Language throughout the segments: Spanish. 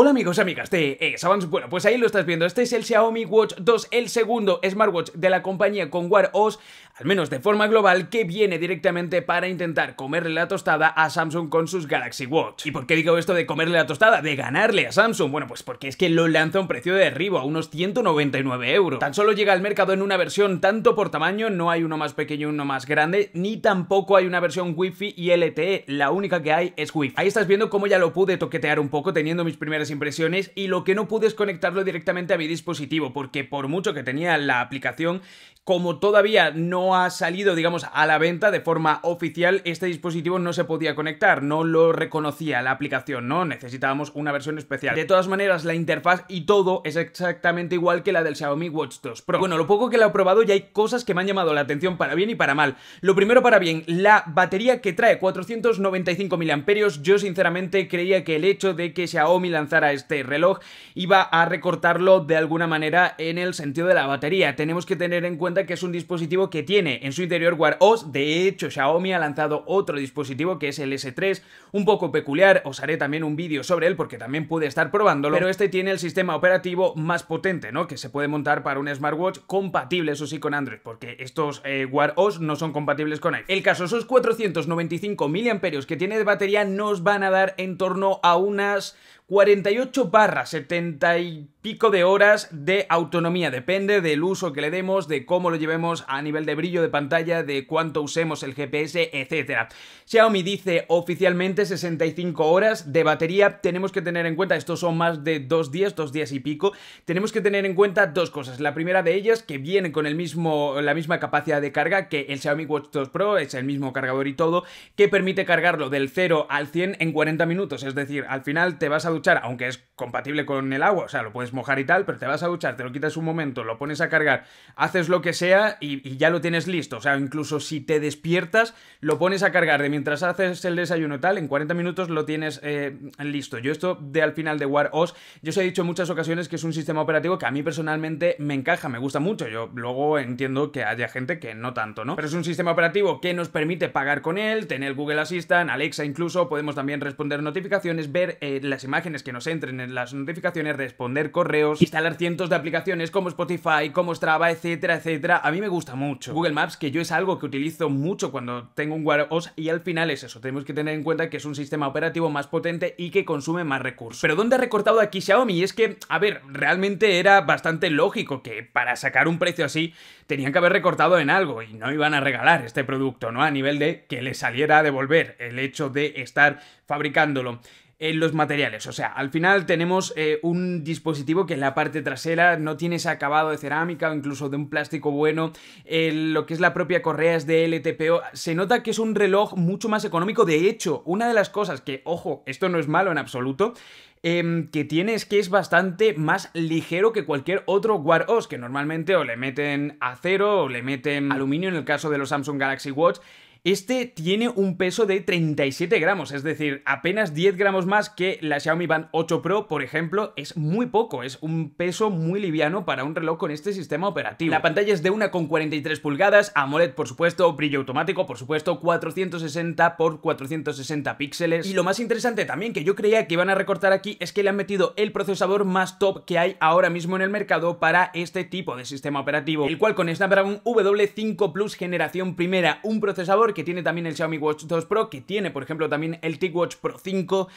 Hola amigos, y amigas de Savance. Bueno, pues ahí lo estás viendo. Este es el Xiaomi Watch 2, el segundo smartwatch de la compañía con Wear OS al menos de forma global, que viene directamente para intentar comerle la tostada a Samsung con sus Galaxy Watch. ¿Y por qué digo esto de comerle la tostada? De ganarle a Samsung. Bueno, pues porque es que lo lanza a un precio de derribo, a unos 199 euros. Tan solo llega al mercado en una versión tanto por tamaño, no hay uno más pequeño y uno más grande, ni tampoco hay una versión Wi-Fi y LTE, la única que hay es Wi-Fi. Ahí estás viendo cómo ya lo pude toquetear un poco teniendo mis primeras impresiones y lo que no pude es conectarlo directamente a mi dispositivo, porque por mucho que tenía la aplicación, como todavía no ha salido, digamos, a la venta de forma oficial, este dispositivo no se podía conectar, no lo reconocía la aplicación, ¿no? Necesitábamos una versión especial. De todas maneras, la interfaz y todo es exactamente igual que la del Xiaomi Watch 2 Pro. Bueno, lo poco que lo he probado ya hay cosas que me han llamado la atención para bien y para mal. Lo primero para bien, la batería que trae 495 amperios yo sinceramente creía que el hecho de que Xiaomi lanzara este reloj iba a recortarlo de alguna manera en el sentido de la batería. Tenemos que tener en cuenta que es un dispositivo que tiene tiene en su interior Wear OS. De hecho, Xiaomi ha lanzado otro dispositivo que es el S3, un poco peculiar. Os haré también un vídeo sobre él porque también pude estar probándolo. Pero este tiene el sistema operativo más potente, ¿no? Que se puede montar para un smartwatch compatible, eso sí, con Android, porque estos eh, Wear OS no son compatibles con iPhone. El caso, esos 495 mAh que tiene de batería nos van a dar en torno a unas 48 barra 70 y pico de horas de autonomía. Depende del uso que le demos, de cómo lo llevemos a nivel de brillo de pantalla, de cuánto usemos el GPS, etc. Xiaomi dice oficialmente 65 horas de batería. Tenemos que tener en cuenta, estos son más de dos días, dos días y pico. Tenemos que tener en cuenta dos cosas. La primera de ellas, que viene con el mismo, la misma capacidad de carga que el Xiaomi Watch 2 Pro, es el mismo cargador y todo, que permite cargarlo del 0 al 100 en 40 minutos. Es decir, al final te vas a aunque es compatible con el agua, o sea, lo puedes mojar y tal, pero te vas a duchar, te lo quitas un momento, lo pones a cargar, haces lo que sea y, ya lo tienes listo. O sea, incluso si te despiertas, lo pones a cargar de mientras haces el desayuno tal, en 40 minutos lo tienes eh, listo. Yo esto de al final de War OS, yo os he dicho en muchas ocasiones que es un sistema operativo que a mí personalmente me encaja, me gusta mucho. Yo luego entiendo que haya gente que no tanto, ¿no? Pero es un sistema operativo que nos permite pagar con él, tener Google Assistant, Alexa incluso, podemos también responder notificaciones, ver eh, las imágenes que nos entren en las notificaciones, responder correos, instalar cientos de aplicaciones como Spotify, como Strava, etcétera, etcétera. A mí me gusta mucho. Google Maps, que yo es algo que utilizo mucho cuando tengo un Wear y al final es eso. Tenemos que tener en cuenta que es un sistema operativo más potente y que consume más recursos. Pero ¿dónde ha recortado aquí Xiaomi? es que, a ver, realmente era bastante lógico que para sacar un precio así tenían que haber recortado en algo y no iban a regalar este producto, ¿no? A nivel de que le saliera a devolver el hecho de estar fabricándolo en los materiales. O sea, al final tenemos eh, un dispositivo que en la parte trasera no tiene ese acabado de cerámica o incluso de un plástico bueno. lo que es la propia correa es de LTPO. Se nota que es un reloj mucho más económico. De hecho, una de las cosas que, ojo, esto no es malo en absoluto, em, que tiene es que es bastante más ligero que cualquier otro War OS, que normalmente o le meten acero o le meten aluminio en el caso de los Samsung Galaxy Watch. Este tiene un peso de 37 gramos, es decir, apenas 10 gramos más que la Xiaomi Band 8 Pro, por ejemplo, es muy poco, es un peso muy liviano para un reloj con este sistema operativo. La pantalla es de 1,43 pulgadas, AMOLED por supuesto, brillo automático por supuesto, 460 x 460 píxeles. Y lo más interesante también que yo creía que iban a recortar aquí es que le han metido el procesador más top que hay ahora mismo en el mercado para este tipo de sistema operativo, el cual con Snapdragon W5 Plus generación primera, un procesador que tiene también el Xiaomi Watch 2 Pro, que tiene, por ejemplo, también el TicWatch Pro 5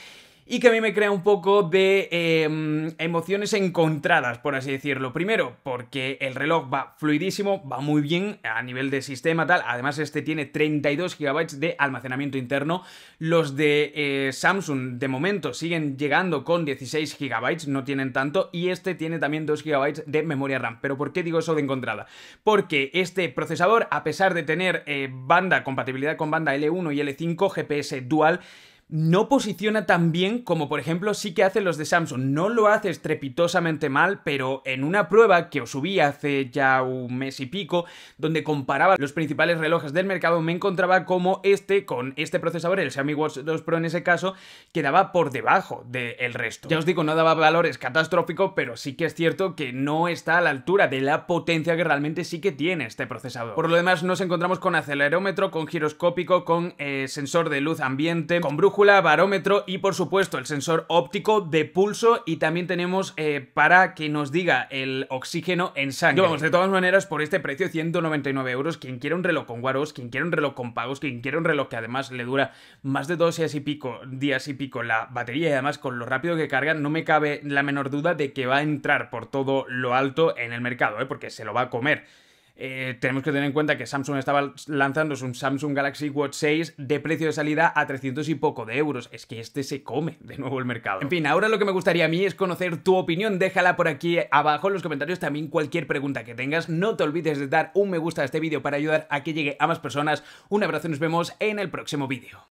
y que a mí me crea un poco de em, emociones encontradas, por así decirlo. Primero, porque el reloj va fluidísimo, va muy bien a nivel de sistema tal. Además, este tiene 32 GB de almacenamiento interno. Los de eh, Samsung de momento siguen llegando con 16 GB, no tienen tanto. Y este tiene también 2 GB de memoria RAM. Pero ¿por qué digo eso de encontrada? Porque este procesador, a pesar de tener eh, banda, compatibilidad con banda L1 y L5, GPS dual, no posiciona tan bien como por ejemplo sí que hacen los de Samsung. No lo hace estrepitosamente mal, pero en una prueba que os subí hace ya un mes y pico, donde comparaba los principales relojes del mercado, me encontraba como este, con este procesador, el Xiaomi Watch 2 Pro en ese caso, quedaba por debajo del resto. Ya os digo, no daba valores catastróficos, pero sí que es cierto que no está a la altura de la potencia que realmente sí que tiene este procesador. Por lo demás, nos encontramos con acelerómetro, con giroscópico, con eh, sensor de luz ambiente, con brújula barómetro y por supuesto el sensor óptico de pulso y también tenemos eh, para que nos diga el oxígeno en sangre. vamos, de todas maneras, por este precio, 199 euros, quien quiera un reloj con guaros quien quiera un reloj con pagos, quien quiera un reloj que además le dura más de dos días y pico, días y pico la batería y además con lo rápido que carga, no me cabe la menor duda de que va a entrar por todo lo alto en el mercado, ¿eh? porque se lo va a comer. Eh, tenemos que tener en cuenta que Samsung estaba lanzando un Samsung Galaxy Watch 6 de precio de salida a 300 y poco de euros. Es que este se come de nuevo el mercado. En fin, ahora lo que me gustaría a mí es conocer tu opinión. Déjala por aquí abajo en los comentarios también cualquier pregunta que tengas. No te olvides de dar un me gusta a este vídeo para ayudar a que llegue a más personas. Un abrazo y nos vemos en el próximo vídeo.